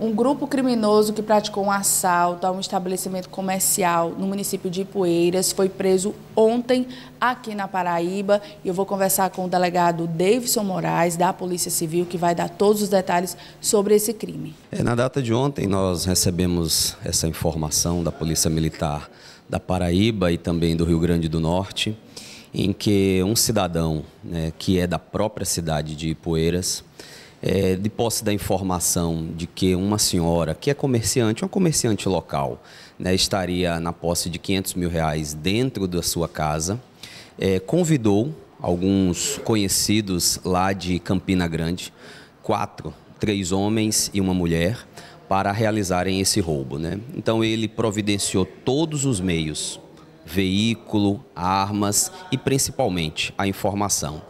um grupo criminoso que praticou um assalto a um estabelecimento comercial no município de Ipueiras foi preso ontem aqui na Paraíba. E eu vou conversar com o delegado Davidson Moraes, da Polícia Civil, que vai dar todos os detalhes sobre esse crime. É, na data de ontem, nós recebemos essa informação da Polícia Militar da Paraíba e também do Rio Grande do Norte, em que um cidadão né, que é da própria cidade de Ipueiras é, de posse da informação de que uma senhora que é comerciante, uma comerciante local, né, estaria na posse de 500 mil reais dentro da sua casa, é, convidou alguns conhecidos lá de Campina Grande, quatro, três homens e uma mulher, para realizarem esse roubo. Né? Então ele providenciou todos os meios, veículo, armas e principalmente a informação.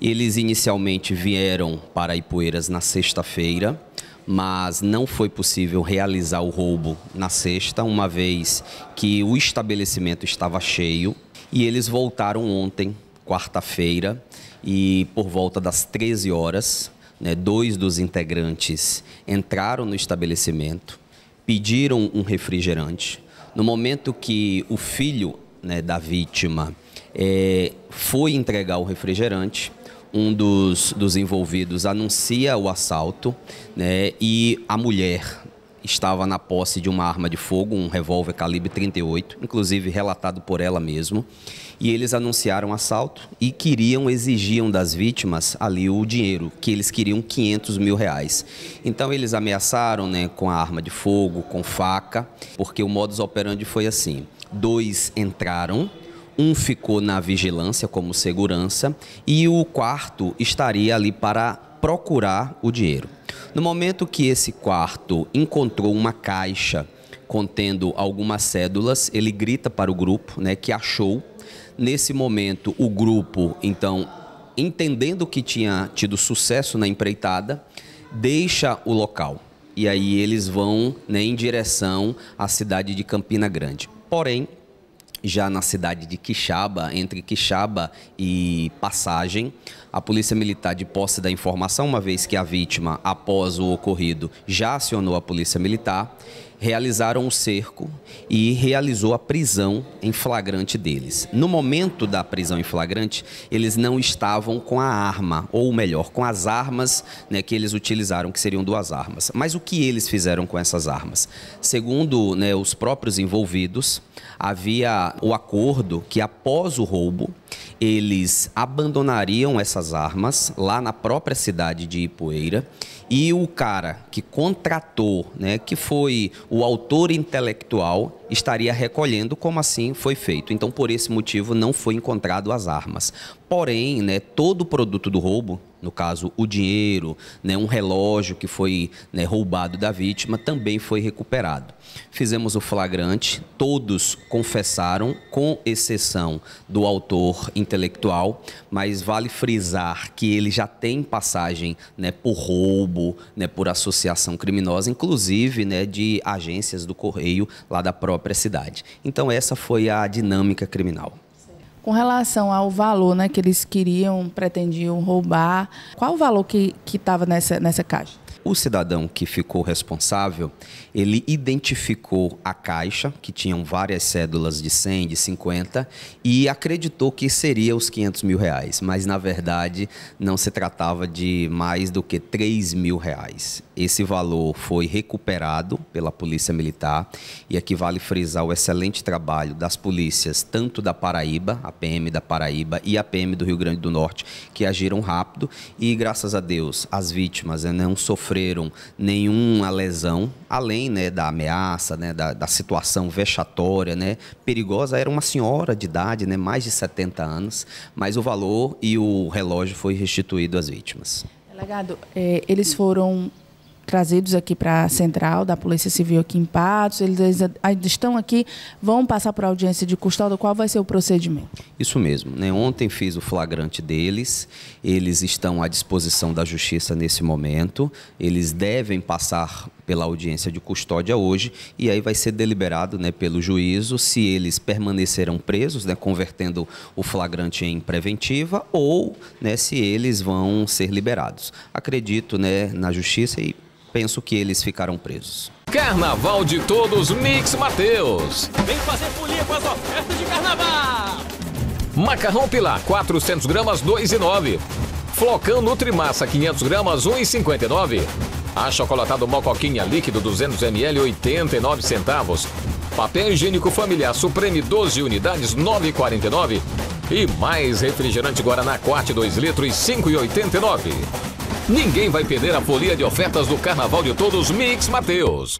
Eles inicialmente vieram para Ipueiras na sexta-feira, mas não foi possível realizar o roubo na sexta, uma vez que o estabelecimento estava cheio. E eles voltaram ontem, quarta-feira, e por volta das 13 horas, né, dois dos integrantes entraram no estabelecimento, pediram um refrigerante. No momento que o filho né, da vítima é, foi entregar o refrigerante. Um dos, dos envolvidos anuncia o assalto né, e a mulher estava na posse de uma arma de fogo, um revólver calibre 38, inclusive relatado por ela mesma. E eles anunciaram assalto e queriam, exigiam das vítimas ali o dinheiro, que eles queriam 500 mil reais. Então eles ameaçaram né, com a arma de fogo, com faca, porque o modus operandi foi assim: dois entraram um ficou na vigilância como segurança e o quarto estaria ali para procurar o dinheiro. No momento que esse quarto encontrou uma caixa contendo algumas cédulas, ele grita para o grupo, né, que achou. Nesse momento, o grupo, então, entendendo que tinha tido sucesso na empreitada, deixa o local. E aí eles vão né, em direção à cidade de Campina Grande. Porém, já na cidade de Quixaba, entre Quixaba e Passagem, a Polícia Militar, de posse da informação, uma vez que a vítima, após o ocorrido, já acionou a Polícia Militar, realizaram o um cerco e realizou a prisão em flagrante deles. No momento da prisão em flagrante, eles não estavam com a arma, ou melhor, com as armas né, que eles utilizaram, que seriam duas armas. Mas o que eles fizeram com essas armas? Segundo né, os próprios envolvidos, havia o acordo que após o roubo, eles abandonariam essas armas lá na própria cidade de Ipueira e o cara que contratou, né, que foi o autor intelectual estaria recolhendo, como assim foi feito. Então, por esse motivo, não foi encontrado as armas. Porém, né, todo o produto do roubo, no caso o dinheiro, né, um relógio que foi né, roubado da vítima, também foi recuperado. Fizemos o flagrante, todos confessaram, com exceção do autor intelectual, mas vale frisar que ele já tem passagem né, por roubo, né, por associação criminosa, inclusive né, de agências do Correio lá da própria própria cidade. Então essa foi a dinâmica criminal. Com relação ao valor né, que eles queriam, pretendiam roubar, qual o valor que estava nessa, nessa caixa? O cidadão que ficou responsável, ele identificou a caixa, que tinham várias cédulas de 100, de 50, e acreditou que seria os 500 mil reais, mas na verdade não se tratava de mais do que 3 mil reais. Esse valor foi recuperado pela Polícia Militar, e aqui vale frisar o excelente trabalho das polícias, tanto da Paraíba, a PM da Paraíba e a PM do Rio Grande do Norte, que agiram rápido, e graças a Deus as vítimas né, não sofreram sofreram nenhuma lesão, além né, da ameaça, né, da, da situação vexatória, né, perigosa. Era uma senhora de idade, né, mais de 70 anos, mas o valor e o relógio foi restituído às vítimas. Legado, é, eh, eles foram trazidos aqui para a central da Polícia Civil aqui em Patos. Eles ainda estão aqui, vão passar para audiência de custódia. Qual vai ser o procedimento? Isso mesmo. Né? Ontem fiz o flagrante deles. Eles estão à disposição da Justiça nesse momento. Eles devem passar pela audiência de custódia hoje e aí vai ser deliberado né, pelo juízo se eles permanecerão presos, né, convertendo o flagrante em preventiva ou né, se eles vão ser liberados. Acredito né, na justiça e penso que eles ficaram presos. Carnaval de Todos Mix Mateus. Vem fazer folia com as ofertas de carnaval. Macarrão Pilar 400 gramas 2,9. Flocão Nutrimassa 500 gramas 1,59. Achocolatado Mocoquinha líquido 200 ml 89 centavos. Papel higiênico familiar Supreme 12 unidades 9,49. E mais refrigerante Guaraná Quarte 2 litros 5,89. Ninguém vai perder a folia de ofertas do Carnaval de Todos Mix Mateus.